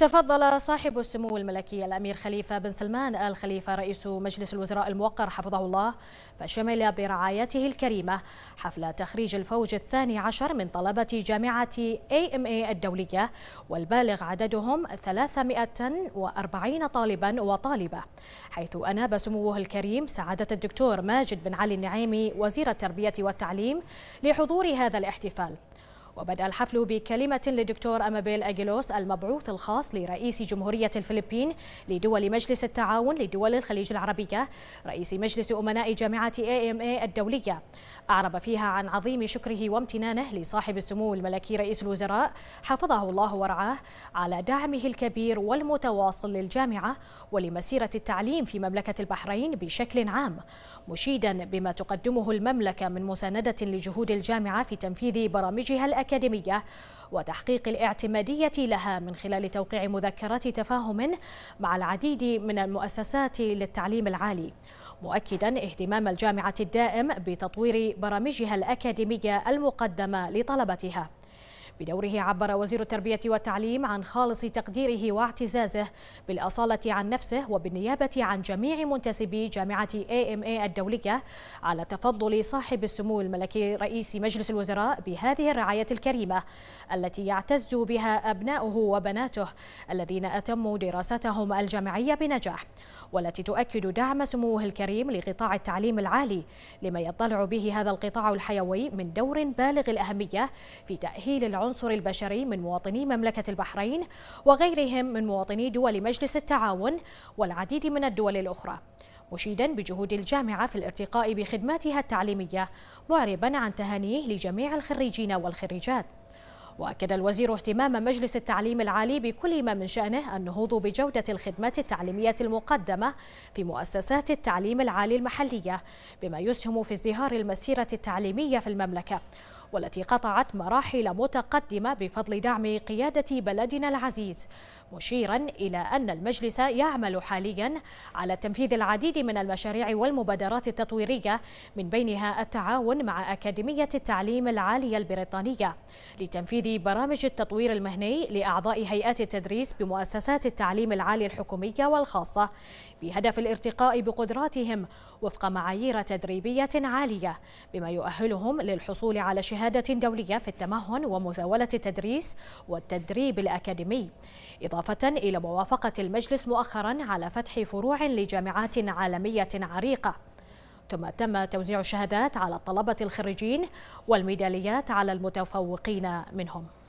تفضل صاحب السمو الملكي الأمير خليفة بن سلمان آل خليفة رئيس مجلس الوزراء الموقر حفظه الله فشمل برعايته الكريمة حفل تخريج الفوج الثاني عشر من طلبة جامعة AMA الدولية والبالغ عددهم 340 طالبا وطالبة حيث أناب سموه الكريم سعادة الدكتور ماجد بن علي النعيمي وزير التربية والتعليم لحضور هذا الاحتفال وبدأ الحفل بكلمة للدكتور أمابيل أجيلوس المبعوث الخاص لرئيس جمهورية الفلبين لدول مجلس التعاون لدول الخليج العربية رئيس مجلس أمناء جامعة AMA الدولية أعرب فيها عن عظيم شكره وامتنانه لصاحب السمو الملكي رئيس الوزراء حفظه الله ورعاه على دعمه الكبير والمتواصل للجامعة ولمسيرة التعليم في مملكة البحرين بشكل عام مشيدا بما تقدمه المملكة من مساندة لجهود الجامعة في تنفيذ برامجها الأساسية الأكاديمية وتحقيق الاعتمادية لها من خلال توقيع مذكرات تفاهم مع العديد من المؤسسات للتعليم العالي مؤكدا اهتمام الجامعة الدائم بتطوير برامجها الأكاديمية المقدمة لطلبتها بدوره عبر وزير التربية والتعليم عن خالص تقديره واعتزازه بالأصالة عن نفسه وبالنيابة عن جميع منتسبي جامعة AMA الدولية على تفضل صاحب السمو الملكي رئيس مجلس الوزراء بهذه الرعاية الكريمة التي يعتز بها أبناؤه وبناته الذين أتموا دراستهم الجامعية بنجاح والتي تؤكد دعم سموه الكريم لقطاع التعليم العالي لما يطلع به هذا القطاع الحيوي من دور بالغ الأهمية في تأهيل العنصر العنصر البشري من مواطني مملكة البحرين وغيرهم من مواطني دول مجلس التعاون والعديد من الدول الأخرى مشيدا بجهود الجامعة في الارتقاء بخدماتها التعليمية معربا عن تهانيه لجميع الخريجين والخريجات وأكد الوزير اهتمام مجلس التعليم العالي بكل ما من شأنه النهوض بجودة الخدمات التعليمية المقدمة في مؤسسات التعليم العالي المحلية بما يسهم في ازدهار المسيرة التعليمية في المملكة والتي قطعت مراحل متقدمة بفضل دعم قيادة بلدنا العزيز مشيرا إلى أن المجلس يعمل حاليا على تنفيذ العديد من المشاريع والمبادرات التطويرية من بينها التعاون مع أكاديمية التعليم العالية البريطانية لتنفيذ برامج التطوير المهني لأعضاء هيئات التدريس بمؤسسات التعليم العالي الحكومية والخاصة بهدف الارتقاء بقدراتهم وفق معايير تدريبية عالية بما يؤهلهم للحصول على شهادة شهادة دولية في التمهن ومزاولة التدريس والتدريب الأكاديمي إضافة إلى موافقة المجلس مؤخرا على فتح فروع لجامعات عالمية عريقة ثم تم توزيع الشهادات على الطلبة الخريجين والميداليات على المتفوقين منهم